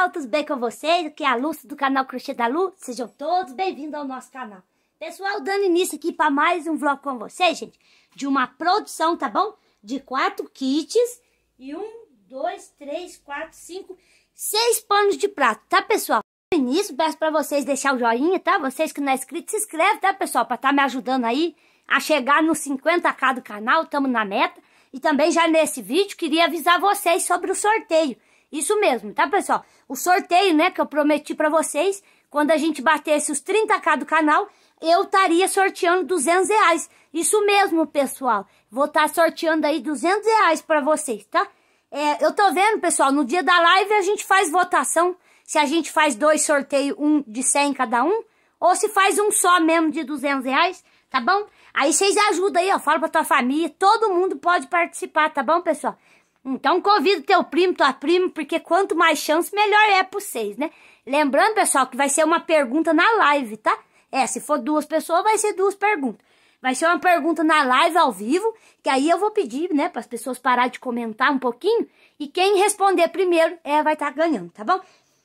pessoal, tudo bem com vocês? Aqui é a Lúcia do canal Crochê da Lu, sejam todos bem-vindos ao nosso canal. Pessoal, dando início aqui para mais um vlog com vocês, gente, de uma produção, tá bom? De quatro kits e um, dois, três, quatro, cinco, seis panos de prato, tá pessoal? No início, peço para vocês deixar o joinha, tá? Vocês que não é inscrito, se inscreve, tá pessoal? Para estar tá me ajudando aí a chegar nos 50k do canal, estamos na meta. E também já nesse vídeo, queria avisar vocês sobre o sorteio isso mesmo, tá, pessoal? O sorteio, né, que eu prometi para vocês, quando a gente batesse os 30k do canal, eu estaria sorteando 200 reais. Isso mesmo, pessoal. Vou estar tá sorteando aí 200 reais para vocês, tá? É, eu tô vendo, pessoal, no dia da live a gente faz votação. Se a gente faz dois sorteios, um de 100 cada um, ou se faz um só mesmo de 200 reais, tá bom? Aí vocês ajudam aí, ó, fala pra tua família, todo mundo pode participar, tá bom, pessoal? Então convida teu primo, tua prima, porque quanto mais chance, melhor é para vocês, né? Lembrando, pessoal, que vai ser uma pergunta na live, tá? É, se for duas pessoas, vai ser duas perguntas. Vai ser uma pergunta na live ao vivo, que aí eu vou pedir, né, para as pessoas parar de comentar um pouquinho e quem responder primeiro é vai estar tá ganhando, tá bom?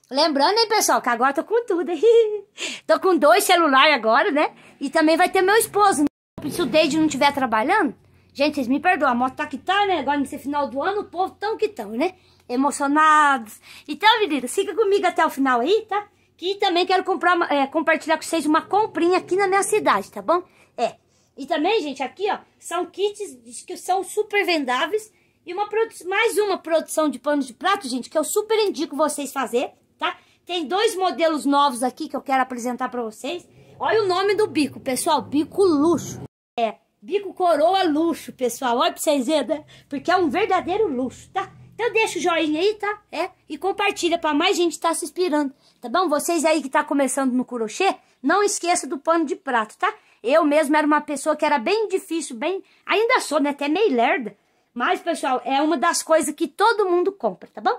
Lembrando, hein, pessoal, que agora tô com tudo. tô com dois celulares agora, né? E também vai ter meu esposo. Né? Se o Deide não estiver trabalhando, Gente, vocês me perdoam, a moto tá que tá, né? Agora nesse final do ano, o povo tão que tão, né? Emocionados. Então, meninas, fica comigo até o final aí, tá? Que também quero comprar, é, compartilhar com vocês uma comprinha aqui na minha cidade, tá bom? É. E também, gente, aqui, ó, são kits que são super vendáveis. E uma mais uma produção de pano de prato, gente, que eu super indico vocês fazer, tá? Tem dois modelos novos aqui que eu quero apresentar pra vocês. Olha o nome do bico, pessoal. Bico luxo. É, Bico coroa luxo, pessoal. Olha pra vocês verem, né? Porque é um verdadeiro luxo, tá? Então deixa o joinha aí, tá? É, e compartilha para mais gente estar tá se inspirando, tá bom? Vocês aí que tá começando no crochê, não esqueça do pano de prato, tá? Eu mesmo era uma pessoa que era bem difícil, bem... Ainda sou, né? Até meio lerda. Mas, pessoal, é uma das coisas que todo mundo compra, tá bom?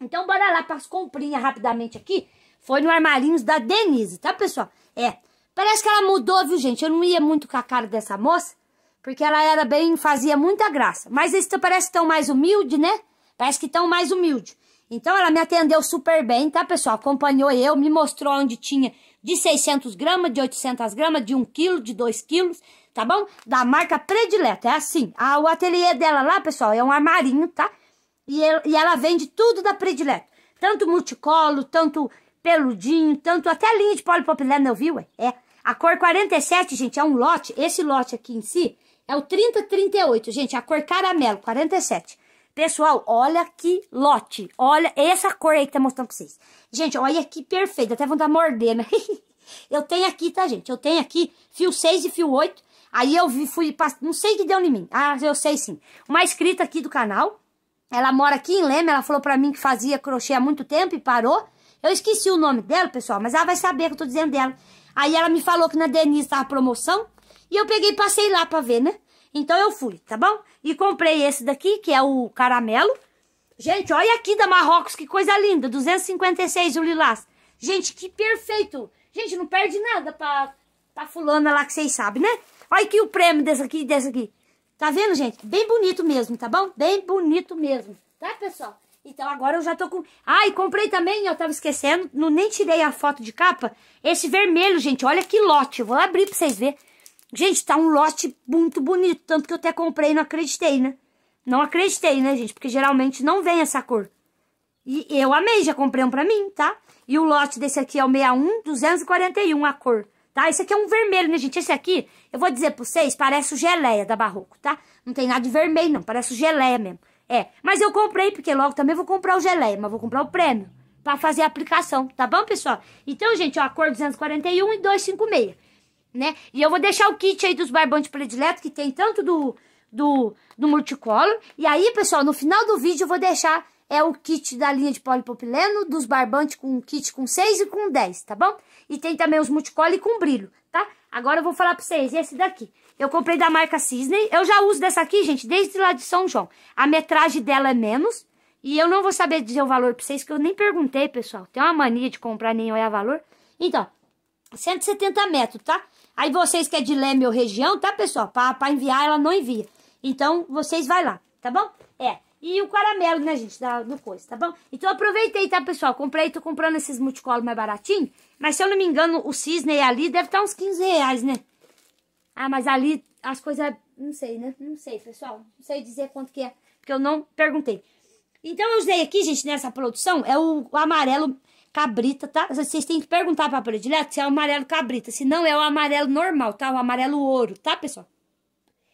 Então bora lá para as comprinhas rapidamente aqui. Foi no armarinhos da Denise, tá, pessoal? É, parece que ela mudou, viu, gente? Eu não ia muito com a cara dessa moça. Porque ela era bem, fazia muita graça. Mas eles parece tão mais humilde, né? Parece que tão mais humilde. Então ela me atendeu super bem, tá, pessoal? Acompanhou eu, me mostrou onde tinha de 600 gramas, de 800 gramas, de 1 quilo, de 2 quilos, tá bom? Da marca predileta, é assim. A, o ateliê dela lá, pessoal, é um armarinho, tá? E, e ela vende tudo da predileta. Tanto multicolo, tanto peludinho, tanto até linha de polipropileno, viu É. A cor 47, gente, é um lote. Esse lote aqui em si, é o 3038, gente, a cor caramelo, 47. Pessoal, olha que lote. Olha essa cor aí que tá mostrando pra vocês. Gente, olha que perfeito. Até vou dar mordendo. Né? eu tenho aqui, tá, gente? Eu tenho aqui fio 6 e fio 8. Aí eu vi, fui... Não sei que deu em mim. Ah, eu sei sim. Uma inscrita aqui do canal. Ela mora aqui em Leme. Ela falou pra mim que fazia crochê há muito tempo e parou. Eu esqueci o nome dela, pessoal. Mas ela vai saber que eu tô dizendo dela. Aí ela me falou que na Denise tava promoção. E eu peguei e passei lá pra ver, né? Então eu fui, tá bom? E comprei esse daqui, que é o caramelo. Gente, olha aqui da Marrocos, que coisa linda. 256 o lilás. Gente, que perfeito. Gente, não perde nada pra, pra fulana lá que vocês sabem, né? Olha aqui o prêmio desse aqui e desse aqui. Tá vendo, gente? Bem bonito mesmo, tá bom? Bem bonito mesmo. Tá, pessoal? Então agora eu já tô com... Ah, e comprei também, eu tava esquecendo, não, nem tirei a foto de capa, esse vermelho, gente, olha que lote, eu vou abrir pra vocês verem. Gente, tá um lote muito bonito, tanto que eu até comprei e não acreditei, né? Não acreditei, né, gente? Porque geralmente não vem essa cor. E eu amei, já comprei um pra mim, tá? E o lote desse aqui é o 61, 241 a cor, tá? Esse aqui é um vermelho, né, gente? Esse aqui, eu vou dizer pra vocês, parece o geleia da Barroco, tá? Não tem nada de vermelho, não, parece o geleia mesmo. É, mas eu comprei, porque logo também vou comprar o geleia, mas vou comprar o prêmio pra fazer a aplicação, tá bom, pessoal? Então, gente, ó, a cor 241 e 256 né? E eu vou deixar o kit aí dos barbantes prediletos, que tem tanto do, do, do multicolor. E aí, pessoal, no final do vídeo eu vou deixar é o kit da linha de polipropileno, dos barbantes com kit com 6 e com 10, tá bom? E tem também os multicolor e com brilho, tá? Agora eu vou falar pra vocês, esse daqui. Eu comprei da marca Cisney, eu já uso dessa aqui, gente, desde lá de São João. A metragem dela é menos, e eu não vou saber dizer o valor pra vocês, que eu nem perguntei, pessoal. Tem uma mania de comprar nem olhar valor. Então, 170 metros, tá? Aí vocês que é de Leme ou região, tá, pessoal? Para enviar, ela não envia. Então, vocês vai lá, tá bom? É. E o caramelo, né, gente, da, do coisa, tá bom? Então, aproveitei, tá, pessoal? Comprei, tô comprando esses multicolos mais baratinho. Mas, se eu não me engano, o cisne ali deve estar tá uns 15 reais, né? Ah, mas ali as coisas... Não sei, né? Não sei, pessoal. Não sei dizer quanto que é, porque eu não perguntei. Então, eu usei aqui, gente, nessa produção, é o amarelo cabrita, tá? Vocês têm que perguntar pra predileto se é o amarelo cabrita. Se não, é o amarelo normal, tá? O amarelo ouro, tá, pessoal?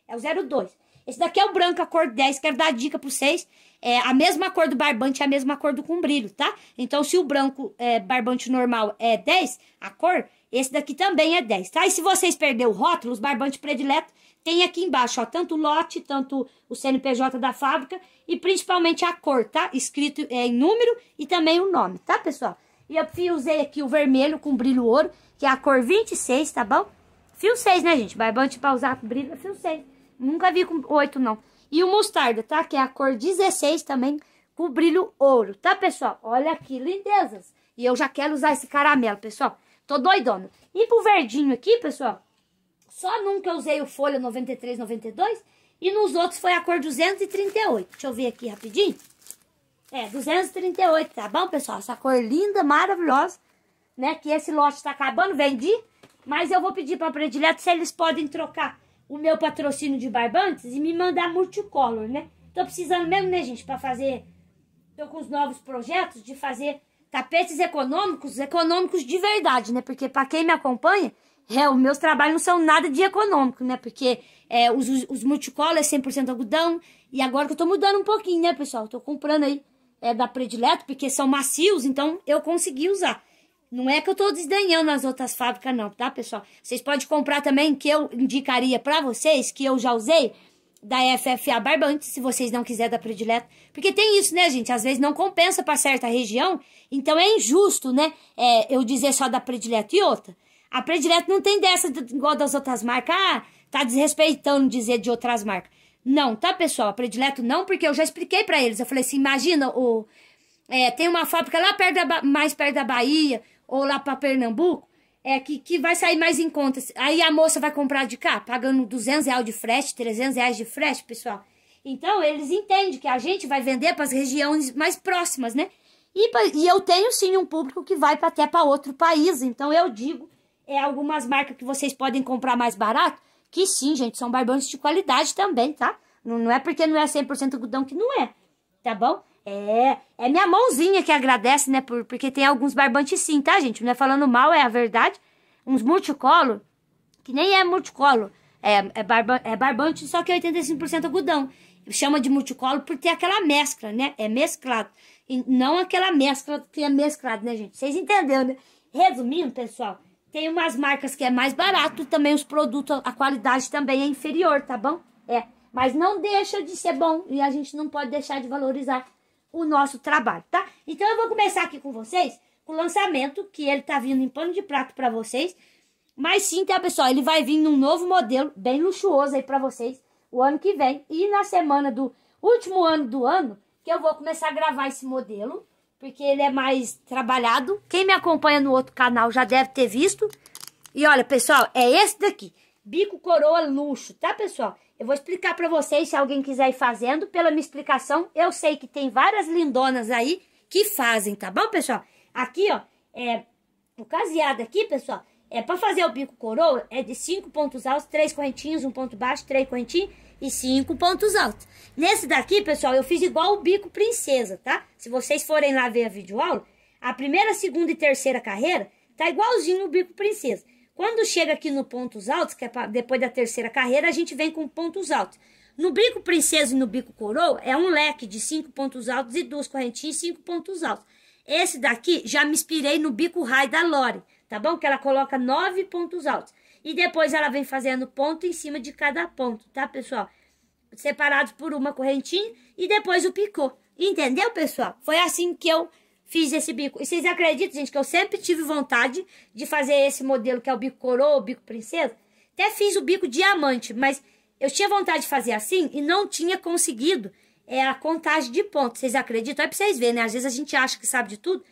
É o 02. Esse daqui é o branco, a cor 10. Quero dar dica pra vocês. É a mesma cor do barbante, é a mesma cor do cumbrilho, tá? Então, se o branco é, barbante normal é 10, a cor, esse daqui também é 10, tá? E se vocês perderem o rótulo, os barbantes prediletos, tem aqui embaixo, ó, tanto o lote, tanto o CNPJ da fábrica e principalmente a cor, tá? Escrito é, em número e também o nome, tá, pessoal? E eu usei aqui o vermelho com brilho ouro, que é a cor 26, tá bom? Fio 6, né, gente? É Barbante tipo, pra usar brilho é fio 6. Nunca vi com 8, não. E o mostarda, tá? Que é a cor 16 também, com brilho ouro, tá, pessoal? Olha que lindezas. E eu já quero usar esse caramelo, pessoal. Tô doidona. E pro verdinho aqui, pessoal, só nunca usei o folha 93, 92, e nos outros foi a cor 238. Deixa eu ver aqui rapidinho. É, 238, tá bom, pessoal? Essa cor linda, maravilhosa, né? Que esse lote tá acabando, vendi. Mas eu vou pedir pra predileto se eles podem trocar o meu patrocínio de barbantes e me mandar multicolor, né? Tô precisando mesmo, né, gente, pra fazer... Tô com os novos projetos de fazer tapetes econômicos, econômicos de verdade, né? Porque para quem me acompanha, é, os meus trabalhos não são nada de econômico, né? Porque é, os, os, os multicolor é 100% algodão. E agora que eu tô mudando um pouquinho, né, pessoal? Tô comprando aí é da predileto, porque são macios, então eu consegui usar. Não é que eu tô desdenhando as outras fábricas, não, tá, pessoal? Vocês podem comprar também, que eu indicaria para vocês, que eu já usei, da FFA Barbante, se vocês não quiserem da predileta. Porque tem isso, né, gente? Às vezes não compensa para certa região, então é injusto, né, é, eu dizer só da predileta e outra. A predileta não tem dessa igual das outras marcas. Ah, tá desrespeitando dizer de outras marcas. Não, tá, pessoal? Predileto não, porque eu já expliquei para eles. Eu falei assim, imagina, o, é, tem uma fábrica lá perto da, mais perto da Bahia, ou lá para Pernambuco, é que, que vai sair mais em conta. Aí a moça vai comprar de cá, pagando 200 reais de frete, 300 reais de frete, pessoal. Então, eles entendem que a gente vai vender para as regiões mais próximas, né? E, e, eu tenho sim um público que vai pra, até para outro país. Então, eu digo, é algumas marcas que vocês podem comprar mais barato, que sim, gente, são barbantes de qualidade também, tá? Não, não é porque não é 100% algodão que não é, tá bom? É, é minha mãozinha que agradece, né? Por, porque tem alguns barbantes sim, tá, gente? Não é falando mal, é a verdade. Uns multicolor, que nem é multicolor. É, é, barba, é barbante, só que é 85% algodão. Chama de multicolor por ter aquela mescla, né? É mesclado. E não aquela mescla que é mesclado, né, gente? Vocês entenderam, né? Resumindo, pessoal, tem umas marcas que é mais barato e também os produtos, a qualidade também é inferior, tá bom? É, mas não deixa de ser bom e a gente não pode deixar de valorizar o nosso trabalho, tá? Então eu vou começar aqui com vocês com o lançamento que ele tá vindo em pano de prato para vocês. Mas sim, tá, pessoal? Ele vai vir num novo modelo bem luxuoso aí para vocês o ano que vem e na semana do último ano do ano que eu vou começar a gravar esse modelo porque ele é mais trabalhado. Quem me acompanha no outro canal já deve ter visto. E olha, pessoal, é esse daqui. Bico coroa luxo, tá, pessoal? Eu vou explicar pra vocês, se alguém quiser ir fazendo, pela minha explicação. Eu sei que tem várias lindonas aí que fazem, tá bom, pessoal? Aqui, ó, é... O caseado aqui, pessoal, é pra fazer o bico coroa, é de cinco pontos altos, três correntinhas, um ponto baixo, três correntinhas e cinco pontos altos. Nesse daqui, pessoal, eu fiz igual o bico princesa, tá? Se vocês forem lá ver a videoaula, a primeira, segunda e terceira carreira tá igualzinho no bico princesa. Quando chega aqui no pontos altos, que é pra, depois da terceira carreira, a gente vem com pontos altos. No bico princesa e no bico coroa, é um leque de cinco pontos altos e duas correntinhas e cinco pontos altos. Esse daqui, já me inspirei no bico raio da Lore, tá bom? Que ela coloca nove pontos altos. E depois ela vem fazendo ponto em cima de cada ponto, tá, pessoal? Separados por uma correntinha e depois o picô. Entendeu, pessoal? Foi assim que eu fiz esse bico. E vocês acreditam, gente, que eu sempre tive vontade de fazer esse modelo que é o bico coroa, o bico princesa? Até fiz o bico diamante, mas eu tinha vontade de fazer assim e não tinha conseguido é, a contagem de pontos. Vocês acreditam? É pra vocês verem, né? Às vezes a gente acha que sabe de tudo.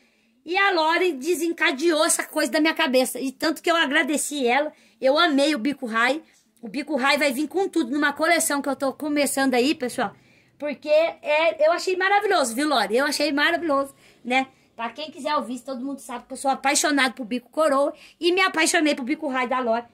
E a Lore desencadeou essa coisa da minha cabeça. E tanto que eu agradeci ela eu amei o Bico Rai. O Bico Rai vai vir com tudo numa coleção que eu tô começando aí, pessoal. Porque é, eu achei maravilhoso, viu, Lore? Eu achei maravilhoso, né? Pra quem quiser ouvir, todo mundo sabe que eu sou apaixonado por Bico Coroa. E me apaixonei por Bico Rai da Lore.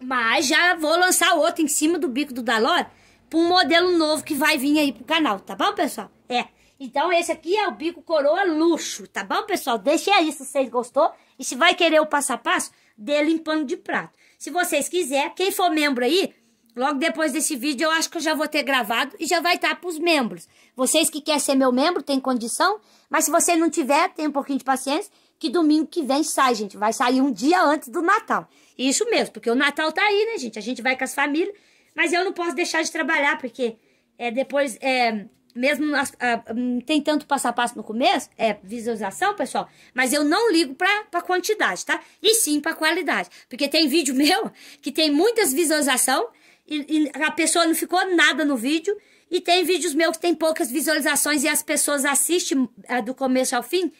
Mas já vou lançar outro em cima do bico do Dalor para um modelo novo que vai vir aí pro canal, tá bom, pessoal? É. Então esse aqui é o bico coroa luxo, tá bom, pessoal? Deixa aí se vocês gostou e se vai querer o passo a passo, de limpando de prato. Se vocês quiserem, quem for membro aí, logo depois desse vídeo eu acho que eu já vou ter gravado e já vai estar tá para os membros. Vocês que querem ser meu membro, tem condição, mas se você não tiver, tem um pouquinho de paciência, que domingo que vem sai, gente. Vai sair um dia antes do Natal. Isso mesmo, porque o Natal tá aí, né, gente? A gente vai com as famílias, mas eu não posso deixar de trabalhar, porque é, depois é, mesmo ah, hum, tem tanto passo a passo no começo, é visualização, pessoal, mas eu não ligo para pra quantidade, tá? E sim para qualidade. Porque tem vídeo meu que tem muitas visualização e, e a pessoa não ficou nada no vídeo. E tem vídeos meus que tem poucas visualizações e as pessoas assistem ah, do começo ao fim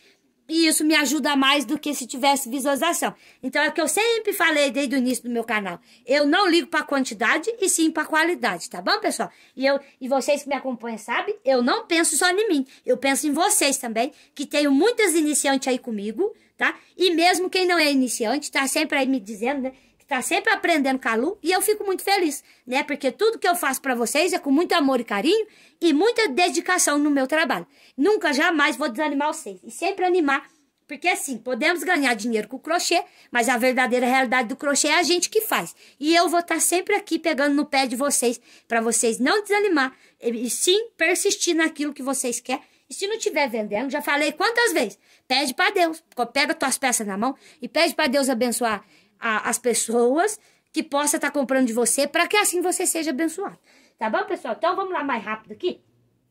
e isso me ajuda mais do que se tivesse visualização. Então é o que eu sempre falei desde o início do meu canal. Eu não ligo para quantidade e sim para qualidade, tá bom, pessoal? E eu e vocês que me acompanham sabem, eu não penso só em mim, eu penso em vocês também, que tenho muitas iniciantes aí comigo, tá? E mesmo quem não é iniciante, tá sempre aí me dizendo, né? tá sempre aprendendo com a Lu e eu fico muito feliz, né? Porque tudo que eu faço para vocês é com muito amor e carinho e muita dedicação no meu trabalho. Nunca, jamais vou desanimar vocês e sempre animar, porque assim, podemos ganhar dinheiro com crochê, mas a verdadeira realidade do crochê é a gente que faz. E eu vou estar tá sempre aqui pegando no pé de vocês para vocês não desanimar e sim persistir naquilo que vocês querem e se não tiver vendendo, já falei quantas vezes, pede para Deus. Pega tuas peças na mão e pede para Deus abençoar a, as pessoas que possa estar tá comprando de você, para que assim você seja abençoado. Tá bom, pessoal? Então vamos lá mais rápido aqui.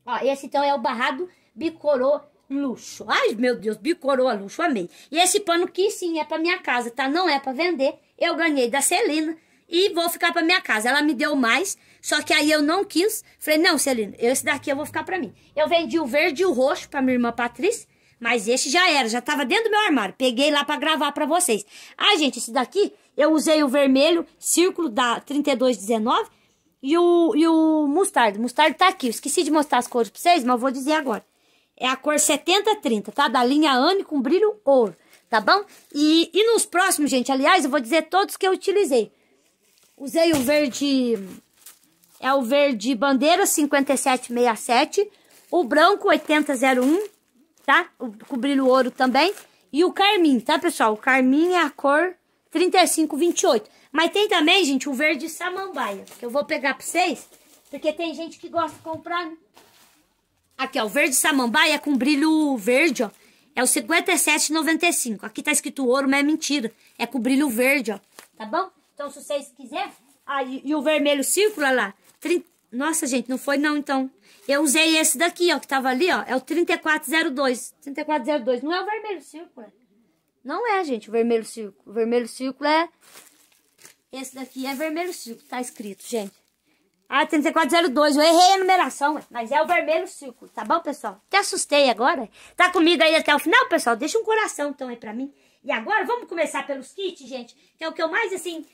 Ó, esse então é o barrado bicorô luxo. Ai, meu Deus, bicoroa luxo, amei. E esse pano que sim é para minha casa, tá? Não é para vender. Eu ganhei da Celina e vou ficar para minha casa. Ela me deu mais, só que aí eu não quis. Falei, não, Celina, esse daqui eu vou ficar para mim. Eu vendi o verde e o roxo para minha irmã Patrícia mas esse já era, já tava dentro do meu armário. Peguei lá para gravar para vocês. Ah, gente, esse daqui eu usei o vermelho, círculo da 3219 e o, e o mostarda. O mostarda tá aqui. Eu esqueci de mostrar as cores pra vocês, mas vou dizer agora. É a cor 7030, tá? Da linha Anne com brilho ouro, tá bom? E, e nos próximos, gente, aliás, eu vou dizer todos que eu utilizei. Usei o verde... É o verde bandeira 5767, o branco 8001, tá? O, cobrindo o ouro também. E o carmim, tá, pessoal? O carmim é a cor 3528. Mas tem também, gente, o verde samambaia, que eu vou pegar pra vocês, porque tem gente que gosta de comprar. Aqui, ó, o verde samambaia é com brilho verde, ó. É o 57,95. Aqui tá escrito ouro, mas é mentira. É com brilho verde, ó. Tá bom? Então, se vocês quiserem... Ah, e, e o vermelho círculo, olha lá. 30, nossa, gente, não foi não, então. Eu usei esse daqui, ó, que tava ali, ó. É o 3402. 3402. Não é o vermelho círculo, é? Não é, gente, o vermelho círculo. O vermelho círculo é... Esse daqui é vermelho círculo, tá escrito, gente. Ah, 3402. Eu errei a numeração, mas é o vermelho círculo, tá bom, pessoal? Te assustei agora. Tá comigo aí até o final, pessoal? Deixa um coração, então, aí pra mim. E agora, vamos começar pelos kits, gente. Que é o que eu mais, assim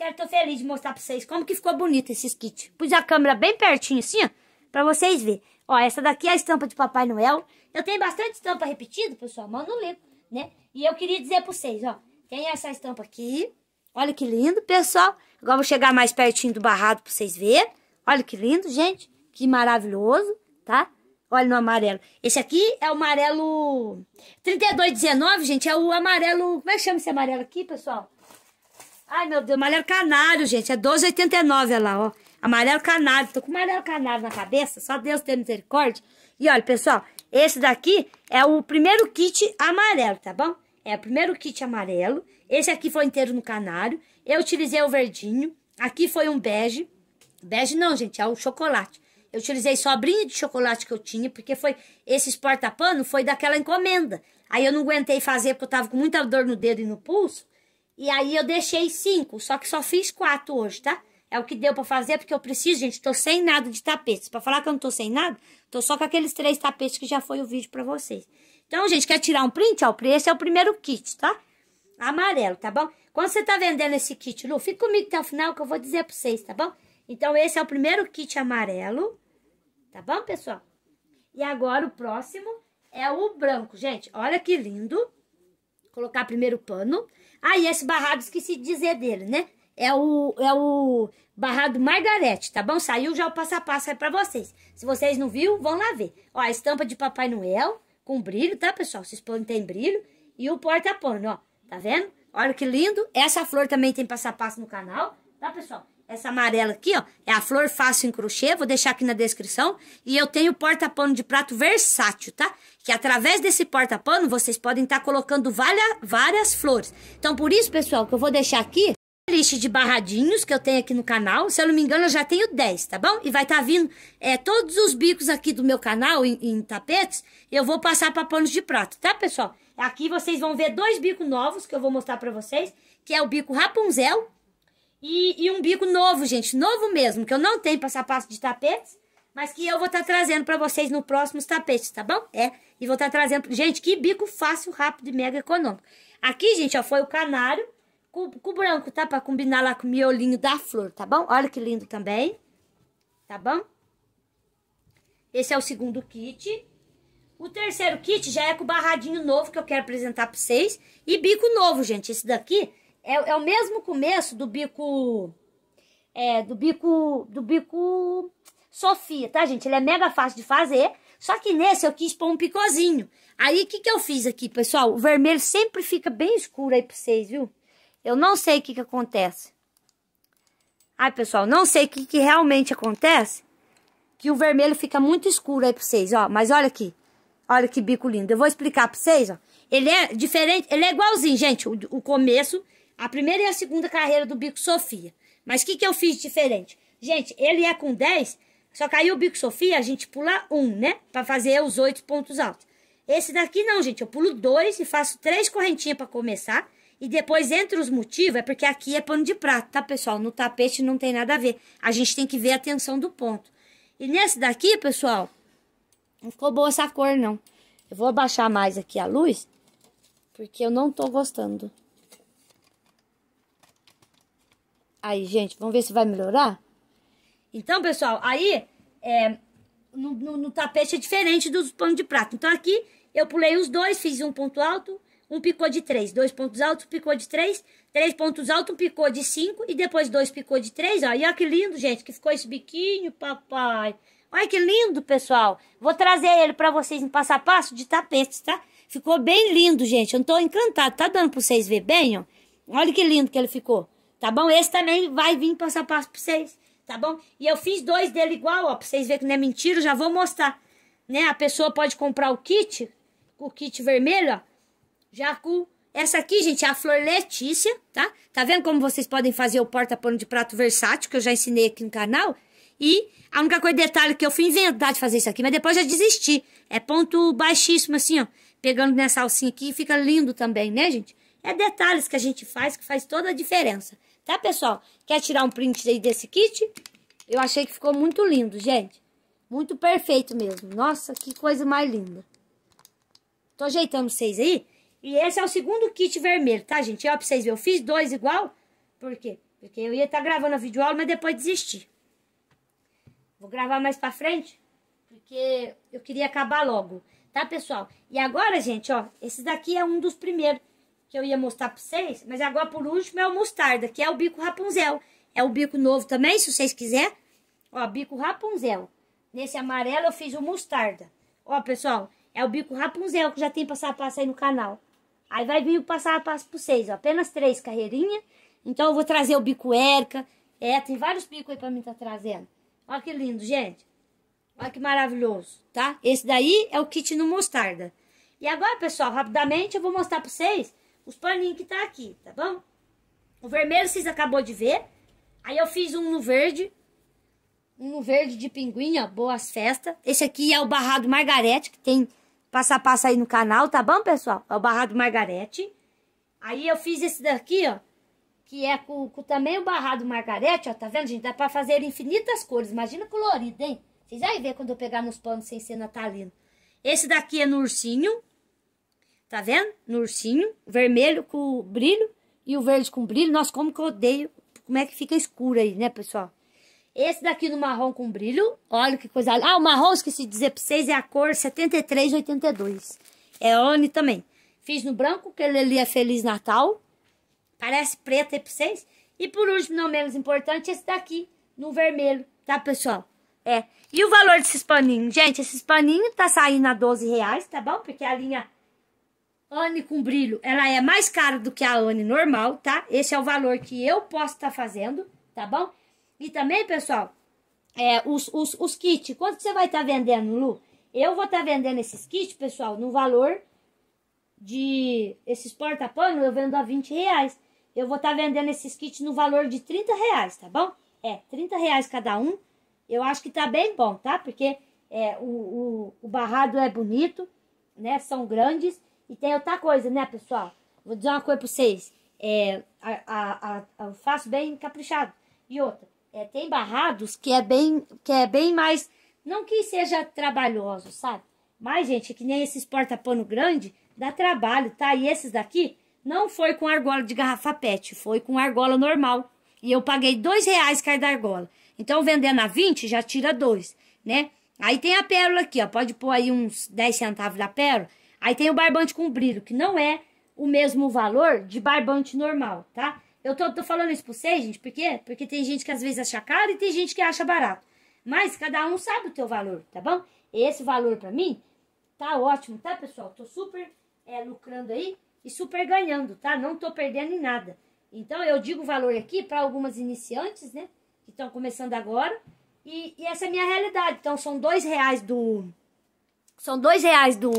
Quero, tô feliz de mostrar pra vocês como que ficou bonito esse kit. Pus a câmera bem pertinho assim, ó, pra vocês verem. Ó, essa daqui é a estampa de Papai Noel. Eu tenho bastante estampa repetida, pessoal, mas não ligo, né? E eu queria dizer pra vocês, ó, tem essa estampa aqui. Olha que lindo, pessoal. Agora vou chegar mais pertinho do barrado pra vocês verem. Olha que lindo, gente. Que maravilhoso, tá? Olha no amarelo. Esse aqui é o amarelo 3219, gente. É o amarelo... Como é que chama esse amarelo aqui, pessoal? Ai, meu Deus, amarelo canário, gente. É 12,89, olha lá, ó. Amarelo canário. Tô com amarelo canário na cabeça. Só Deus tem misericórdia. E olha, pessoal, esse daqui é o primeiro kit amarelo, tá bom? É o primeiro kit amarelo. Esse aqui foi inteiro no canário. Eu utilizei o verdinho. Aqui foi um bege. Bege não, gente, é o chocolate. Eu utilizei sobrinha de chocolate que eu tinha, porque foi esses porta-pano foi daquela encomenda. Aí eu não aguentei fazer porque eu tava com muita dor no dedo e no pulso. E aí eu deixei cinco, só que só fiz quatro hoje, tá? É o que deu pra fazer, porque eu preciso, gente, tô sem nada de tapetes. Pra falar que eu não tô sem nada, tô só com aqueles três tapetes que já foi o vídeo pra vocês. Então, gente, quer tirar um print? Ó, esse é o primeiro kit, tá? Amarelo, tá bom? Quando você tá vendendo esse kit, Lu, fica comigo até o final que eu vou dizer pra vocês, tá bom? Então, esse é o primeiro kit amarelo, tá bom, pessoal? E agora o próximo é o branco, gente. Olha que lindo. Vou colocar primeiro o pano. Ah, esse barrado, esqueci de dizer dele, né? É o, é o barrado Margarete, tá bom? Saiu já o passo a passo aí pra vocês. Se vocês não viram, vão lá ver. Ó, a estampa de Papai Noel com brilho, tá, pessoal? Vocês podem ter brilho. E o porta-pano, ó. Tá vendo? Olha que lindo. Essa flor também tem passo a passo no canal, tá, pessoal? Essa amarela aqui, ó, é a flor fácil em crochê, vou deixar aqui na descrição. E eu tenho porta-pano de prato versátil, tá? Que através desse porta-pano, vocês podem estar tá colocando várias, várias flores. Então, por isso, pessoal, que eu vou deixar aqui lista de barradinhos que eu tenho aqui no canal. Se eu não me engano, eu já tenho 10, tá bom? E vai estar tá vindo é, todos os bicos aqui do meu canal em, em tapetes. Eu vou passar para pano de prato, tá, pessoal? Aqui vocês vão ver dois bicos novos que eu vou mostrar para vocês, que é o bico Rapunzel e, e um bico novo, gente, novo mesmo, que eu não tenho para sapato de tapetes, mas que eu vou estar tá trazendo para vocês no próximo tapete tá bom? É, e vou estar tá trazendo... Gente, que bico fácil, rápido e mega econômico. Aqui, gente, ó, foi o canário com, com branco, tá? para combinar lá com o miolinho da flor, tá bom? Olha que lindo também, tá bom? Esse é o segundo kit. O terceiro kit já é com barradinho novo que eu quero apresentar pra vocês. E bico novo, gente. Esse daqui é, é o mesmo começo do bico. É, do bico. Do bico. Sofia, tá, gente? Ele é mega fácil de fazer. Só que nesse eu quis pôr um picozinho. Aí, o que, que eu fiz aqui, pessoal? O vermelho sempre fica bem escuro aí pra vocês, viu? Eu não sei o que, que acontece. Ai, pessoal, não sei o que, que realmente acontece. Que o vermelho fica muito escuro aí pra vocês, ó. Mas olha aqui. Olha que bico lindo. Eu vou explicar pra vocês, ó. Ele é diferente, ele é igualzinho, gente. O, o começo a primeira e a segunda carreira do Bico Sofia. Mas o que, que eu fiz diferente? Gente, ele é com 10, só caiu o Bico Sofia, a gente pula 1, um, né? Para fazer os 8 pontos altos. Esse daqui não, gente, eu pulo 2 e faço 3 correntinhas para começar. E depois, entre os motivos, é porque aqui é pano de prato, tá, pessoal? No tapete não tem nada a ver. A gente tem que ver a tensão do ponto. E nesse daqui, pessoal, não ficou boa essa cor, não. Eu vou abaixar mais aqui a luz, porque eu não tô gostando. Aí, gente, vamos ver se vai melhorar? Então, pessoal, aí é, no, no, no, tapete é diferente dos panos de prato. Então, aqui eu pulei os dois, fiz um ponto alto, um picô de três. Dois pontos altos, picô de três. Três pontos altos, um picô de cinco. E depois dois picô de três, ó. E olha que lindo, gente, que ficou esse biquinho, papai. Olha que lindo, pessoal. Vou trazer ele para vocês em passo a passo de tapete, tá? Ficou bem lindo, gente. Eu tô encantada. Tá dando para vocês verem bem, ó? Olha que lindo que ele ficou tá bom? Esse também vai vir passo a passo pra vocês, tá bom? E eu fiz dois dele igual, ó, pra vocês verem que não é mentira, já vou mostrar, né? A pessoa pode comprar o kit, o kit vermelho, ó, já com... Essa aqui, gente, é a Flor Letícia, tá? Tá vendo como vocês podem fazer o porta-pano de prato versátil, que eu já ensinei aqui no canal? E a única coisa, detalhe, que eu fui inventar de fazer isso aqui, mas depois já desisti. É ponto baixíssimo, assim, ó. Pegando nessa alcinha aqui, fica lindo também, né, gente? É detalhes que a gente faz, que faz toda a diferença. Tá, pessoal? Quer tirar um print aí desse kit? Eu achei que ficou muito lindo, gente. Muito perfeito mesmo. Nossa, que coisa mais linda. Tô ajeitando vocês aí. E esse é o segundo kit vermelho, tá, gente? Ó, pra vocês verem, eu fiz dois igual. Por quê? Porque eu ia estar tá gravando a videoaula, mas depois desisti. Vou gravar mais pra frente, porque eu queria acabar logo. Tá, pessoal? E agora, gente, ó, esse daqui é um dos primeiros que eu ia mostrar pra vocês, mas agora por último é o mostarda, que é o bico Rapunzel. É o bico novo também, se vocês quiserem. Ó, bico Rapunzel. Nesse amarelo eu fiz o mostarda. Ó, pessoal, é o bico Rapunzel que já tem passar a passo aí no canal. Aí vai vir o passar a passo pra vocês, ó. Apenas três carreirinhas. Então eu vou trazer o bico Erca. É, tem vários bicos aí pra mim tá trazendo. Ó que lindo, gente. Olha que maravilhoso, tá? Esse daí é o kit no mostarda. E agora, pessoal, rapidamente eu vou mostrar pra vocês os paninhos que tá aqui, tá bom? O vermelho vocês acabou de ver. Aí eu fiz um no verde. Um no verde de pinguinha, boas festas. Esse aqui é o barrado Margarete, que tem passo a passo aí no canal, tá bom, pessoal? É o barrado Margarete. Aí eu fiz esse daqui, ó, que é com, com também o barrado Margarete, ó, tá vendo, gente? Dá pra fazer infinitas cores, imagina colorido, hein? Vocês vão ver quando eu pegar nos panos sem ser natalino. Esse daqui é no ursinho. Tá vendo? No ursinho, vermelho com brilho e o verde com brilho. Nossa, como que eu odeio, como é que fica escuro aí, né, pessoal? Esse daqui no marrom com brilho, olha que coisa... Ah, o marrom, esqueci de dizer pra vocês, é a cor 7382. É ONI também. Fiz no branco, que ele ali é Feliz Natal. Parece preto aí pra vocês. E por último, não menos importante, esse daqui, no vermelho, tá, pessoal? É. E o valor desses paninhos? Gente, esses paninhos tá saindo a 12 reais, tá bom? Porque a linha Anne com brilho, ela é mais cara do que a Anne normal, tá? Esse é o valor que eu posso estar tá fazendo, tá bom? E também, pessoal, é, os, os, os kits, quanto você vai estar tá vendendo, Lu? Eu vou estar tá vendendo esses kits, pessoal, no valor de... Esses porta-pano eu vendo a 20 reais. Eu vou estar tá vendendo esses kits no valor de 30 reais, tá bom? É, 30 reais cada um. Eu acho que tá bem bom, tá? Porque é, o, o, o barrado é bonito, né? São grandes e tem outra coisa, né, pessoal? Vou dizer uma coisa pra vocês. É, a, a, eu faço bem caprichado. E outra, é, tem barrados que é bem que é bem mais. Não que seja trabalhoso, sabe? Mas, gente, que nem esses porta-pano grande, dá trabalho, tá? E esses daqui não foi com argola de garrafa pet, foi com argola normal. E eu paguei dois reais cada argola. Então, vendendo a 20, já tira dois, né? Aí tem a pérola aqui, ó. Pode pôr aí uns 10 centavos da pérola. Aí tem o barbante com brilho, que não é o mesmo valor de barbante normal, tá? Eu tô, tô falando isso pra vocês, gente, por quê? Porque tem gente que às vezes acha caro e tem gente que acha barato. Mas cada um sabe o teu valor, tá bom? Esse valor pra mim tá ótimo, tá, pessoal? Tô super é, lucrando aí e super ganhando, tá? Não tô perdendo em nada. Então, eu digo o valor aqui para algumas iniciantes, né? Que estão começando agora. E, e, essa é a minha realidade. Então, são dois reais do... São dois reais do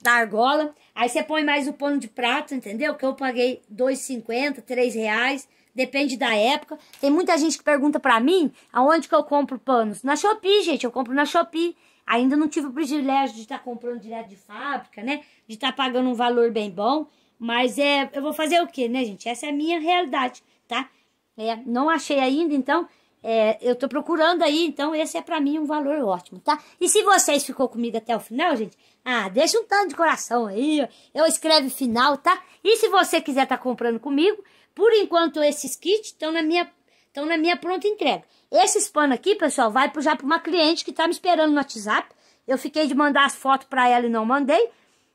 da argola. Aí você põe mais o pano de prato, entendeu? Que eu paguei R$2,50, reais depende da época. Tem muita gente que pergunta pra mim aonde que eu compro panos. Na Shopee, gente, eu compro na Shopee. Ainda não tive o privilégio de estar tá comprando direto de fábrica, né? De estar tá pagando um valor bem bom. Mas é, eu vou fazer o quê, né, gente? Essa é a minha realidade, tá? É, não achei ainda, então é, eu tô procurando aí, então esse é para mim um valor ótimo, tá? E se vocês ficou comigo até o final, gente, ah, deixa um tanto de coração aí, eu escrevo final, tá? E se você quiser tá comprando comigo, por enquanto esses kits estão na minha estão na minha pronta entrega. Esse pano aqui, pessoal, vai já para uma cliente que tá me esperando no WhatsApp. Eu fiquei de mandar as fotos para ela e não mandei,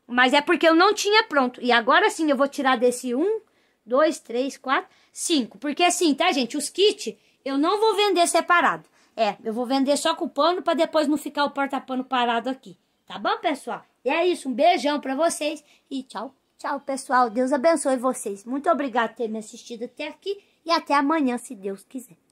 mas é porque eu não tinha pronto. E agora sim eu vou tirar desse um, dois, três, quatro, cinco, porque assim, tá, gente, os kits eu não vou vender separado. É, eu vou vender só com o pano para depois não ficar o porta-pano parado aqui. Tá bom, pessoal? E é isso, um beijão para vocês e tchau. Tchau, pessoal. Deus abençoe vocês. Muito obrigado por ter me assistido até aqui e até amanhã, se Deus quiser.